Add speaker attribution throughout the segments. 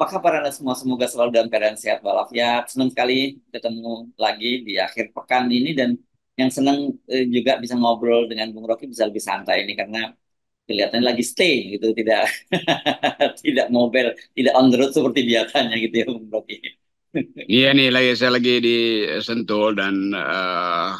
Speaker 1: apa kabar Anda semua? Semoga selalu dalam keadaan sehat walafiat. Senang sekali ketemu lagi di akhir pekan ini dan yang senang eh, juga bisa ngobrol dengan Bung Rocky bisa lebih santai ini karena kelihatannya lagi stay gitu, tidak tidak mobile, tidak on the road seperti biasanya gitu ya Bung Rocky.
Speaker 2: iya nih lagi saya lagi di Sentul dan uh,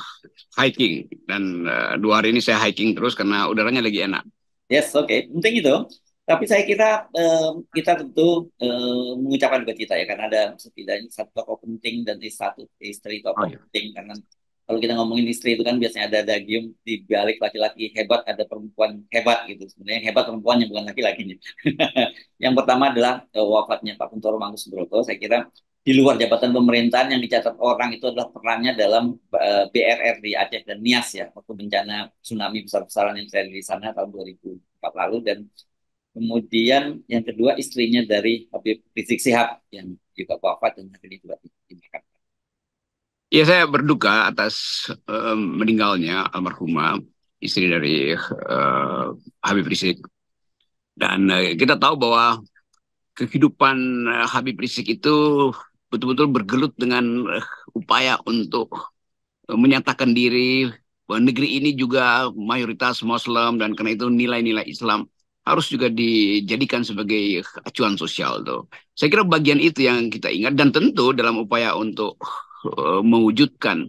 Speaker 2: hiking dan uh, dua hari ini saya hiking terus karena udaranya lagi enak.
Speaker 1: Yes, oke, okay. penting itu. Tapi saya kira um, kita tentu um, mengucapkan duka cita ya karena ada setidaknya satu tokoh penting dan satu istri tokoh oh, iya. penting karena kalau kita ngomongin istri itu kan biasanya ada dagium di balik laki-laki hebat ada perempuan hebat gitu sebenarnya hebat perempuan yang bukan laki-lakinya. yang pertama adalah uh, wafatnya Pak Kuntoro Mangkusubroto saya kira di luar jabatan pemerintahan yang dicatat orang itu adalah perannya dalam uh, eh, BRR di Aceh dan Nias ya waktu bencana tsunami besar-besaran yang terjadi di sana tahun 2004 lalu dan Kemudian yang kedua istrinya dari Habib Rizik Sihab yang juga wafat dan ini juga dimakamkan.
Speaker 2: Ya saya berduka atas um, meninggalnya almarhumah istri dari uh, Habib Rizik dan uh, kita tahu bahwa kehidupan uh, Habib Rizik itu betul-betul bergelut dengan uh, upaya untuk uh, menyatakan diri bahwa negeri ini juga mayoritas Muslim dan karena itu nilai-nilai Islam harus juga dijadikan sebagai acuan sosial tuh. Saya kira bagian itu yang kita ingat dan tentu dalam upaya untuk uh, mewujudkan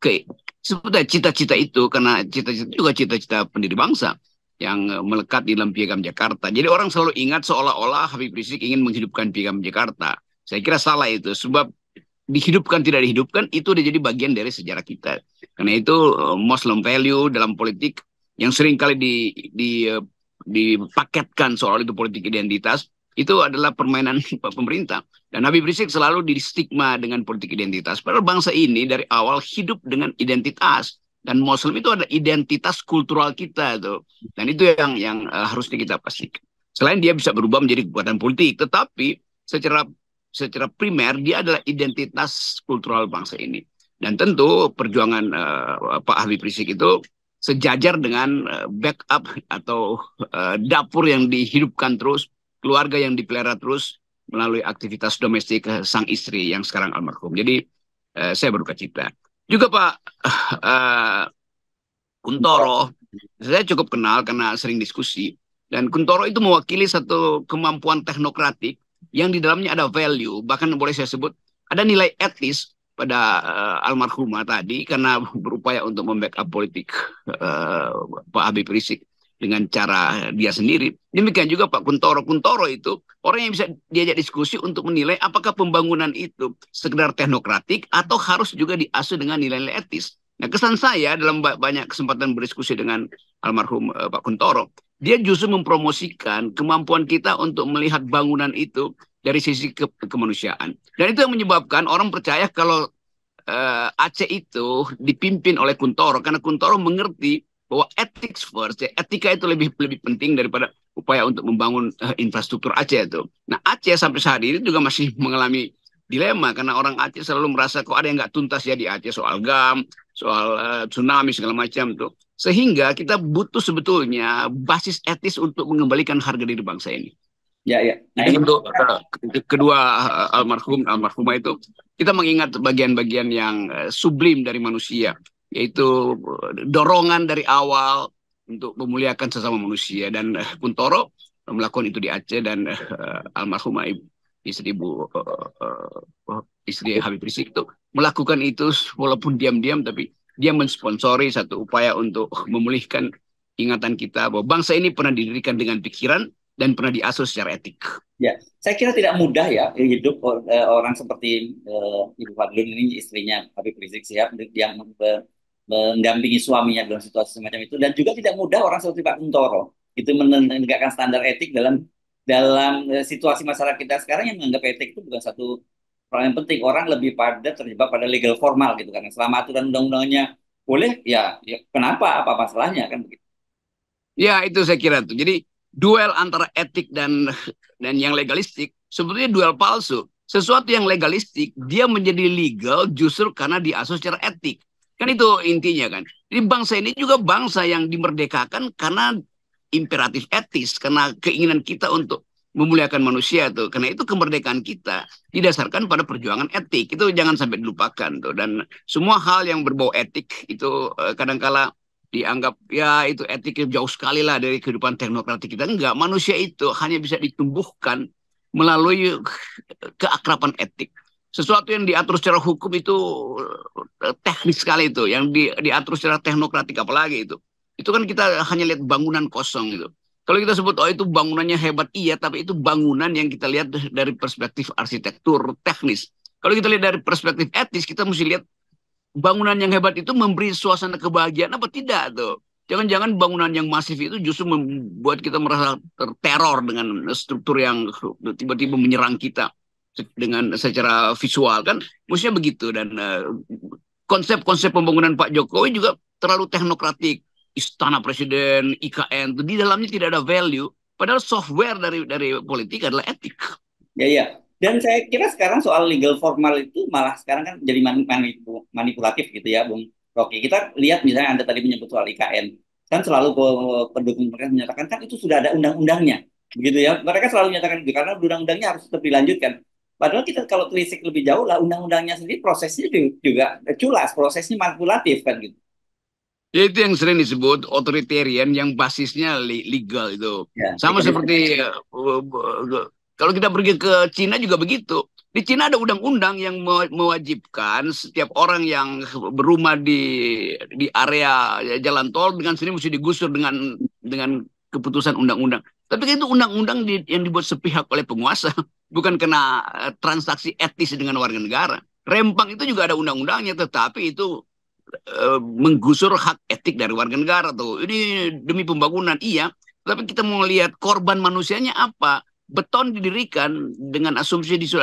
Speaker 2: ke sebetulnya cita-cita itu karena cita-cita juga cita-cita pendiri bangsa yang eh, melekat di dalam piagam Jakarta. Jadi orang selalu ingat seolah-olah Habib Rizik ingin menghidupkan piagam Jakarta. Saya kira salah itu sebab dihidupkan tidak dihidupkan itu sudah jadi bagian dari sejarah kita. Karena itu eh, Muslim value dalam politik yang sering kali di, di dipaketkan soal itu politik identitas itu adalah permainan pemerintah. Dan Habib Rizik selalu distigma dengan politik identitas. Padahal bangsa ini dari awal hidup dengan identitas dan Muslim itu ada identitas kultural kita itu Dan itu yang yang uh, kita pastikan. Selain dia bisa berubah menjadi kekuatan politik, tetapi secara secara primer dia adalah identitas kultural bangsa ini. Dan tentu perjuangan uh, Pak Habib Rizik itu sejajar dengan eh, backup atau eh, dapur yang dihidupkan terus, keluarga yang dipelihara terus melalui aktivitas domestik sang istri yang sekarang almarhum. Jadi eh, saya berduka cita. Juga Pak uh, Kuntoro, saya cukup kenal karena sering diskusi. Dan Kuntoro itu mewakili satu kemampuan teknokratik yang di dalamnya ada value, bahkan boleh saya sebut ada nilai etis pada uh, almarhumah tadi karena berupaya untuk membackup politik uh, Pak Habib Rizik dengan cara dia sendiri. Demikian juga Pak Kuntoro. Kuntoro itu orang yang bisa diajak diskusi untuk menilai apakah pembangunan itu sekedar teknokratik atau harus juga diasuh dengan nilai-nilai etis. Nah, kesan saya dalam banyak kesempatan berdiskusi dengan almarhum uh, Pak Kuntoro, dia justru mempromosikan kemampuan kita untuk melihat bangunan itu dari sisi ke kemanusiaan. Dan itu yang menyebabkan orang percaya kalau uh, Aceh itu dipimpin oleh Kuntoro karena Kuntoro mengerti bahwa ethics first, ya, etika itu lebih lebih penting daripada upaya untuk membangun uh, infrastruktur Aceh itu. Nah Aceh sampai saat ini juga masih mengalami dilema karena orang Aceh selalu merasa kok ada yang nggak tuntas ya di Aceh soal gam, soal uh, tsunami segala macam tuh. Sehingga kita butuh sebetulnya basis etis untuk mengembalikan harga diri bangsa ini.
Speaker 1: Ya, ya. Nah, Jadi untuk uh,
Speaker 2: kedua eh, almarhum almarhumah itu kita mengingat bagian-bagian yang eh, sublim dari manusia, yaitu dorongan dari awal untuk memuliakan sesama manusia dan Puntoro melakukan itu di Aceh dan uh, almarhumah istri Bu uh, uh, istri Habib Rizik itu melakukan itu walaupun diam-diam tapi dia mensponsori satu upaya untuk memulihkan ingatan kita bahwa bangsa ini pernah didirikan dengan pikiran dan pernah diasuh secara etik.
Speaker 1: Ya, saya kira tidak mudah ya hidup eh, orang seperti uh, Ibu Fadlun ini istrinya Habib Rizik Sihab yang uh, mendampingi suaminya dalam situasi semacam itu dan juga tidak mudah orang seperti Pak Kuntoro itu menegakkan standar etik dalam dalam eh, situasi masyarakat kita sekarang yang menganggap etik itu bukan satu yang penting orang lebih pada terjebak pada legal formal gitu kan. selama aturan undang-undangnya boleh ya, ya kenapa apa masalahnya kan begitu.
Speaker 2: Ya itu saya kira tuh. Jadi duel antara etik dan dan yang legalistik sebetulnya duel palsu. Sesuatu yang legalistik dia menjadi legal justru karena diasuh secara etik. Kan itu intinya kan. Jadi bangsa ini juga bangsa yang dimerdekakan karena imperatif etis, karena keinginan kita untuk memuliakan manusia tuh. Karena itu kemerdekaan kita didasarkan pada perjuangan etik. Itu jangan sampai dilupakan tuh. Dan semua hal yang berbau etik itu eh, kadangkala kadangkala dianggap ya itu etiknya jauh sekali lah dari kehidupan teknokratik kita. Enggak, manusia itu hanya bisa ditumbuhkan melalui keakrapan etik. Sesuatu yang diatur secara hukum itu eh, teknis sekali itu, yang di, diatur secara teknokratik apalagi itu. Itu kan kita hanya lihat bangunan kosong itu Kalau kita sebut oh itu bangunannya hebat iya, tapi itu bangunan yang kita lihat dari perspektif arsitektur teknis. Kalau kita lihat dari perspektif etis, kita mesti lihat bangunan yang hebat itu memberi suasana kebahagiaan apa tidak tuh? Jangan-jangan bangunan yang masif itu justru membuat kita merasa terteror dengan struktur yang tiba-tiba menyerang kita dengan secara visual kan Maksudnya begitu dan eh, konsep-konsep uh, pembangunan Pak Jokowi juga terlalu teknokratik istana presiden IKN itu di dalamnya tidak ada value padahal software dari dari politik adalah etik
Speaker 1: ya ya dan saya kira sekarang soal legal formal itu malah sekarang kan jadi manipulatif gitu ya, Bung Rocky. Kita lihat misalnya Anda tadi menyebut soal IKN, kan selalu pendukung mereka menyatakan kan itu sudah ada undang-undangnya, begitu ya. Mereka selalu menyatakan gitu karena undang-undangnya harus tetap dilanjutkan. Padahal kita kalau telisik lebih jauh lah undang-undangnya sendiri prosesnya juga culas, prosesnya manipulatif kan gitu.
Speaker 2: Ya, itu yang sering disebut authoritarian yang basisnya legal itu. Ya, sama seperti kalau kita pergi ke Cina juga begitu. Di Cina ada undang-undang yang mewajibkan setiap orang yang berumah di di area jalan tol dengan sini mesti digusur dengan dengan keputusan undang-undang. Tapi kan itu undang-undang di, yang dibuat sepihak oleh penguasa, bukan kena eh, transaksi etis dengan warga negara. Rempang itu juga ada undang-undangnya, tetapi itu e, menggusur hak etik dari warga negara tuh. Ini demi pembangunan, iya. Tapi kita mau lihat korban manusianya apa? beton didirikan dengan asumsi di situ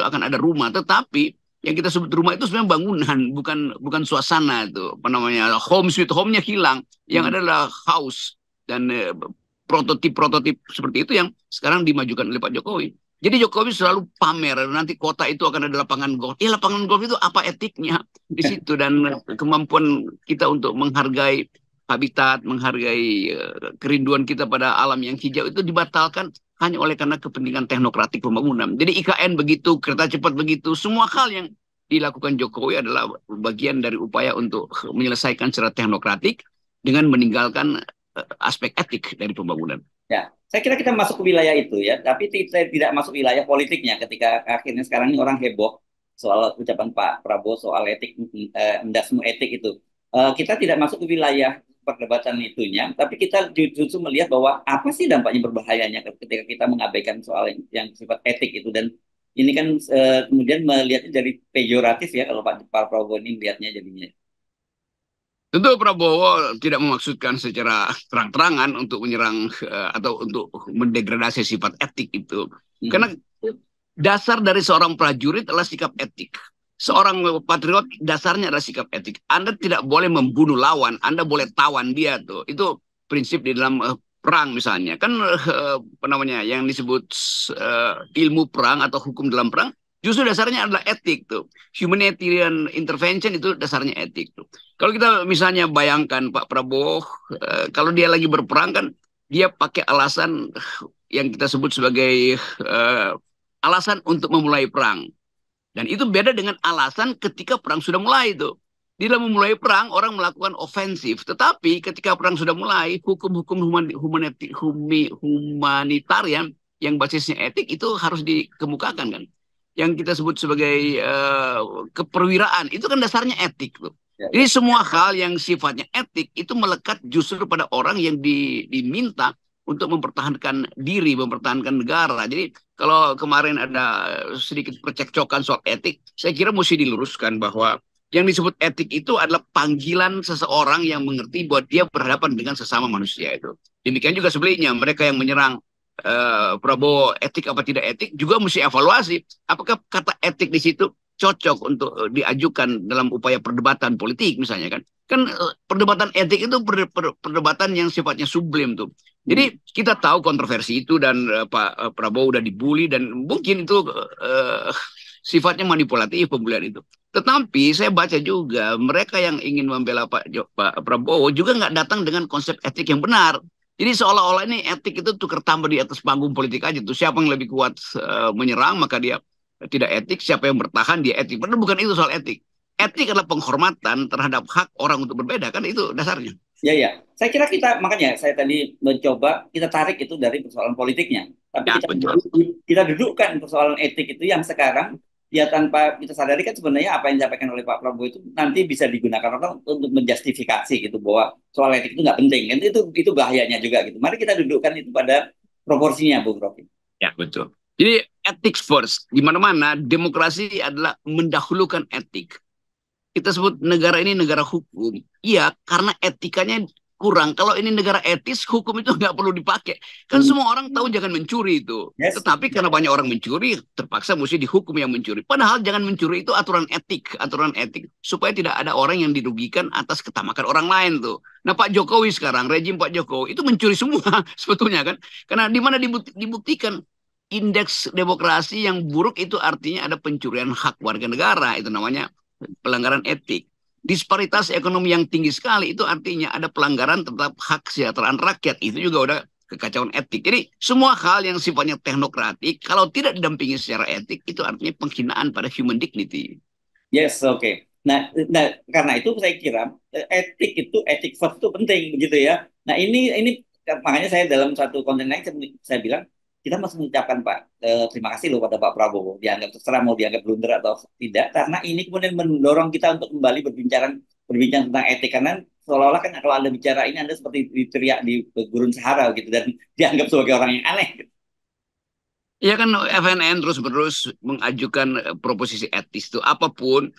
Speaker 2: akan ada rumah, tetapi yang kita sebut rumah itu sebenarnya bangunan, bukan bukan suasana itu. Apa namanya? Home sweet home-nya hilang. Yang hmm. adalah house dan eh, prototip-prototip eh, seperti itu yang sekarang dimajukan oleh Pak Jokowi. Jadi Jokowi selalu pamer nanti kota itu akan ada lapangan golf. Ya lapangan golf itu apa etiknya di eh. situ dan eh, kemampuan kita untuk menghargai habitat, menghargai kerinduan kita pada alam yang hijau itu dibatalkan hanya oleh karena kepentingan teknokratik pembangunan. Jadi IKN begitu, kereta cepat begitu, semua hal yang dilakukan Jokowi adalah bagian dari upaya untuk menyelesaikan secara teknokratik dengan meninggalkan eh, aspek etik dari pembangunan.
Speaker 1: Ya, saya kira kita masuk ke wilayah itu ya, tapi kita tidak masuk wilayah politiknya ketika akhirnya sekarang ini orang heboh soal ucapan Pak Prabowo soal etik eh, semua etik itu. Eh, kita tidak masuk ke wilayah perdebatan itunya, tapi kita justru melihat bahwa apa sih dampaknya berbahayanya ketika kita mengabaikan soal yang, yang sifat etik itu dan ini kan e, kemudian melihatnya dari pejoratif ya kalau Pak, Pak Prabowo ini melihatnya jadinya.
Speaker 2: Tentu Prabowo tidak memaksudkan secara terang-terangan untuk menyerang e, atau untuk mendegradasi sifat etik itu. Hmm. Karena dasar dari seorang prajurit adalah sikap etik seorang patriot dasarnya adalah sikap etik. Anda tidak boleh membunuh lawan, Anda boleh tawan dia tuh. Itu prinsip di dalam uh, perang misalnya. Kan uh, apa namanya yang disebut uh, ilmu perang atau hukum dalam perang justru dasarnya adalah etik tuh. Humanitarian intervention itu dasarnya etik tuh. Kalau kita misalnya bayangkan Pak Prabowo uh, kalau dia lagi berperang kan dia pakai alasan yang kita sebut sebagai uh, alasan untuk memulai perang dan itu beda dengan alasan ketika perang sudah mulai itu. Di dalam memulai perang, orang melakukan ofensif. Tetapi ketika perang sudah mulai, hukum-hukum humanitarian yang basisnya etik itu harus dikemukakan kan. Yang kita sebut sebagai uh, keperwiraan, itu kan dasarnya etik tuh. Ya, Jadi ya. semua hal yang sifatnya etik itu melekat justru pada orang yang di, diminta untuk mempertahankan diri, mempertahankan negara. Jadi kalau kemarin ada sedikit percekcokan soal etik, saya kira mesti diluruskan bahwa yang disebut etik itu adalah panggilan seseorang yang mengerti buat dia berhadapan dengan sesama manusia itu. Demikian juga sebaliknya, mereka yang menyerang uh, Prabowo etik apa tidak etik juga mesti evaluasi apakah kata etik di situ cocok untuk eh, diajukan dalam upaya perdebatan politik misalnya kan kan eh, perdebatan etik itu per, per, perdebatan yang sifatnya sublim tuh. Jadi hmm. kita tahu kontroversi itu dan uh, Pak eh, Prabowo udah dibully dan mungkin itu uh, sifatnya manipulatif pembulian itu. Tetapi saya baca juga mereka yang ingin membela Pak, jo, Pak Prabowo juga nggak datang dengan konsep etik yang benar. Jadi seolah-olah ini etik itu tukar tambah di atas panggung politik aja tuh. Siapa yang lebih kuat uh, menyerang maka dia tidak etik, siapa yang bertahan dia etik. Padahal bukan itu soal etik etik adalah
Speaker 1: penghormatan terhadap hak orang untuk berbeda kan itu dasarnya. Ya ya, saya kira kita makanya saya tadi mencoba kita tarik itu dari persoalan politiknya, tapi ya, kita, kita dudukkan persoalan etik itu yang sekarang ya tanpa kita sadari kan sebenarnya apa yang disampaikan oleh Pak Prabowo itu nanti bisa digunakan orang untuk menjustifikasi gitu bahwa soal etik itu nggak penting kan itu itu bahayanya juga gitu. Mari kita dudukkan itu pada proporsinya Bung Rocky. Ya betul. Jadi
Speaker 2: ethics first di mana-mana demokrasi adalah mendahulukan etik kita sebut negara ini negara hukum. Iya, karena etikanya kurang. Kalau ini negara etis, hukum itu nggak perlu dipakai. Kan hmm. semua orang tahu jangan mencuri itu. Yes. Tetapi karena banyak orang mencuri, terpaksa mesti dihukum yang mencuri. Padahal jangan mencuri itu aturan etik, aturan etik supaya tidak ada orang yang dirugikan atas ketamakan orang lain tuh. Nah Pak Jokowi sekarang, rejim Pak Jokowi itu mencuri semua sebetulnya kan. Karena di mana dibuktikan indeks demokrasi yang buruk itu artinya ada pencurian hak warga negara itu namanya pelanggaran etik. Disparitas ekonomi yang tinggi sekali itu artinya ada pelanggaran tetap hak kesejahteraan rakyat. Itu juga udah kekacauan etik. Jadi semua hal yang sifatnya teknokratik kalau tidak
Speaker 1: didampingi secara etik itu artinya penghinaan pada human dignity. Yes, oke. Okay. Nah, nah, karena itu saya kira eh, etik itu etik first itu penting begitu ya. Nah, ini ini makanya saya dalam satu konten lain saya bilang kita masih mengucapkan Pak eh, terima kasih loh pada Pak Prabowo dianggap terserah mau dianggap blunder atau tidak karena ini kemudian mendorong kita untuk kembali berbincang berbincang tentang etik karena seolah-olah kan kalau anda bicara ini anda seperti diteriak di gurun Sahara gitu dan dianggap sebagai orang yang aneh. ya
Speaker 2: Iya kan FNN terus-menerus mengajukan eh, proposisi etis itu apapun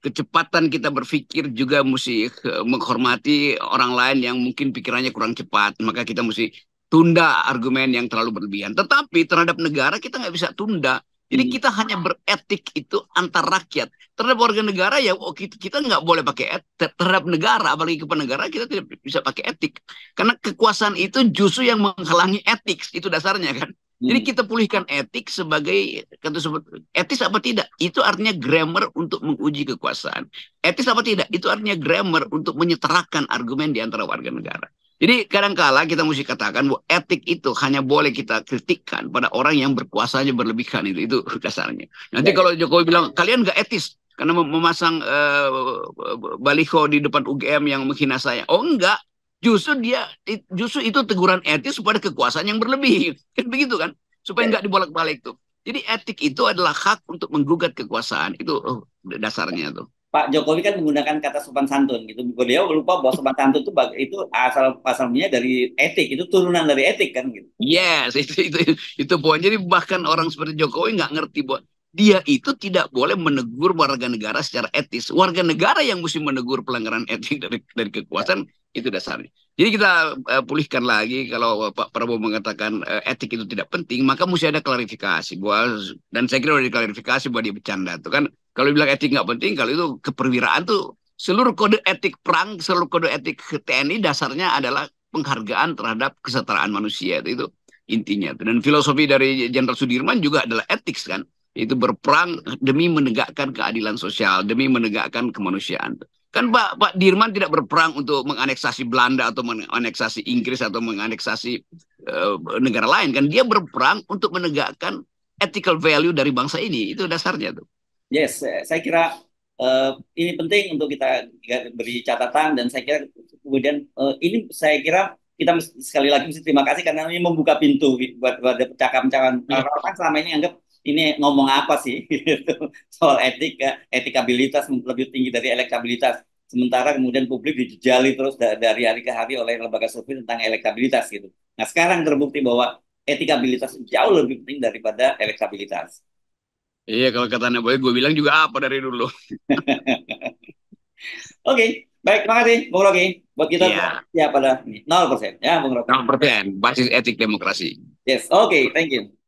Speaker 2: kecepatan kita berpikir juga mesti eh, menghormati orang lain yang mungkin pikirannya kurang cepat. Maka kita mesti tunda argumen yang terlalu berlebihan. Tetapi terhadap negara kita nggak bisa tunda. Jadi iya. kita hanya beretik itu antar rakyat. Terhadap warga negara ya oh, kita nggak boleh pakai etik. Terhadap negara, apalagi kepada negara kita tidak bisa pakai etik. Karena kekuasaan itu justru yang menghalangi etik. Itu dasarnya kan. Jadi hmm. kita pulihkan etik sebagai kata sebut etis apa tidak? Itu artinya grammar untuk menguji kekuasaan. Etis apa tidak? Itu artinya grammar untuk menyeterakan argumen di antara warga negara. Jadi kadangkala kita mesti katakan bahwa etik itu hanya boleh kita kritikkan pada orang yang berkuasa aja berlebihan itu itu dasarnya. Nanti ya, ya. kalau Jokowi bilang kalian gak etis karena memasang uh, eh, baliho di depan UGM yang menghina saya. Oh enggak, justru dia justru itu teguran etis supaya kekuasaan yang berlebih. Kan begitu kan? Supaya enggak ya. dibolak-balik tuh.
Speaker 1: Jadi etik itu adalah hak untuk menggugat kekuasaan. Itu oh, dasarnya tuh. Pak Jokowi kan menggunakan kata sopan santun gitu. Beliau lupa bahwa sopan santun itu itu asal pasalnya dari etik, itu turunan dari etik kan gitu.
Speaker 2: Yes, itu itu itu poin. Jadi bahkan orang seperti Jokowi nggak ngerti bahwa dia itu tidak boleh menegur warga negara secara etis. Warga negara yang mesti menegur pelanggaran etik dari dari kekuasaan ya. itu dasarnya. Jadi kita uh, pulihkan lagi kalau eh, Pak Prabowo mengatakan uh, etik itu tidak penting, maka mesti ada klarifikasi bahwa dan saya kira sudah diklarifikasi bahwa dia bercanda itu kan kalau bilang etik nggak penting, kalau itu keperwiraan tuh seluruh kode etik perang, seluruh kode etik TNI dasarnya adalah penghargaan terhadap kesetaraan manusia itu, itu intinya. Dan filosofi dari Jenderal Sudirman juga adalah etik kan, itu berperang demi menegakkan keadilan sosial, demi menegakkan kemanusiaan. Kan Pak Pak Dirman tidak berperang untuk menganeksasi Belanda atau menganeksasi Inggris atau menganeksasi uh, negara lain kan dia berperang untuk menegakkan
Speaker 1: ethical value dari bangsa ini. Itu dasarnya tuh. Yes, eh, saya kira uh, ini penting untuk kita beri catatan dan saya kira kemudian uh, ini saya kira kita sekali lagi mesti terima kasih karena ini membuka pintu buat buat percakapan-percakapan hmm. kan selama ini anggap ini ngomong apa sih gitu. soal etika etikabilitas lebih tinggi dari elektabilitas sementara kemudian publik dijali terus dari hari ke hari oleh lembaga survei tentang elektabilitas gitu nah sekarang terbukti bahwa etikabilitas jauh lebih penting daripada elektabilitas Iya, kalau kata anak boleh gue bilang juga apa dari dulu. Oke, okay. baik, makasih Bung Rocky. Buat kita ya, ya pada 0% ya Bung Rocky. 0% basis etik demokrasi. Yes, oke, okay, thank you.